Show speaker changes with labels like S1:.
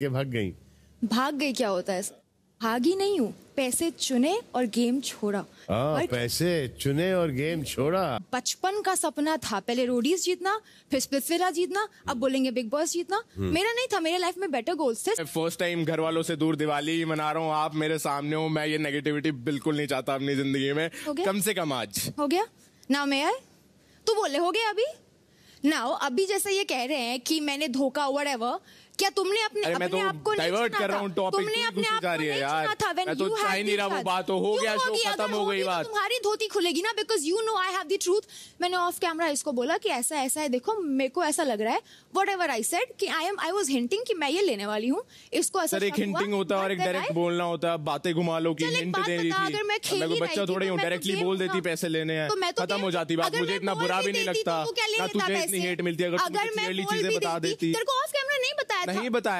S1: के भाग गई
S2: भाग गई क्या होता है भागी नहीं हूँ पैसे चुने और गेम छोड़ा
S1: आ, हाँ, पैसे चुने और गेम छोड़ा
S2: बचपन का सपना था पहले रोडीज जीतना फिर स्पिसवेरा जीतना अब बोलेंगे बिग बॉस जीतना हम्म। मेरा नहीं था मेरे लाइफ में बेटर गोल्स
S3: थे फर्स्ट टाइम घर वालों से दूर दिवाली मना रहा हूँ आप मेरे सामने हो मैं ये नेगेटिविटी बिल्कुल नहीं चाहता अपनी जिंदगी में कम से कम आज हो
S2: गया ना मैं तू बोले हो गया अभी ना अभी जैसे ये कह रहे हैं कि मैंने धोखा वट क्या तुमने अपने अरे तो आप को डाइवर्ट कर रहा हूँ टॉपिक तुमने अपने आप जा रही है यार मैं तो चाह नहीं रहा वो बात हो गया शो खत्म हो गई तो बात तुम्हारी धोती खुलेगी ना because you know I have the truth मैंने ऑफ कैमरा इसको बोला कि ऐसा ऐसा है देखो मेरे को ऐसा लग रहा है वट एवर आई सेड कि I am I was hinting कि मैं ये लेने वाली हूँ इसको सर एक हिंटिंग होता है और एक डायरेक्ट
S4: बोलना होता है बातें घुमा लो की हिंट दे रही थी मैं बच्चा थोड़ी हूँ डायरेक्टली बोल देती हाँ। पैसे लेने हैं तो खत्म हो जाती बात मुझे इतना बुरा भी नहीं लगता तुझे इतनी हेट मिलती अगर चीजें बता देती
S3: नहीं बताया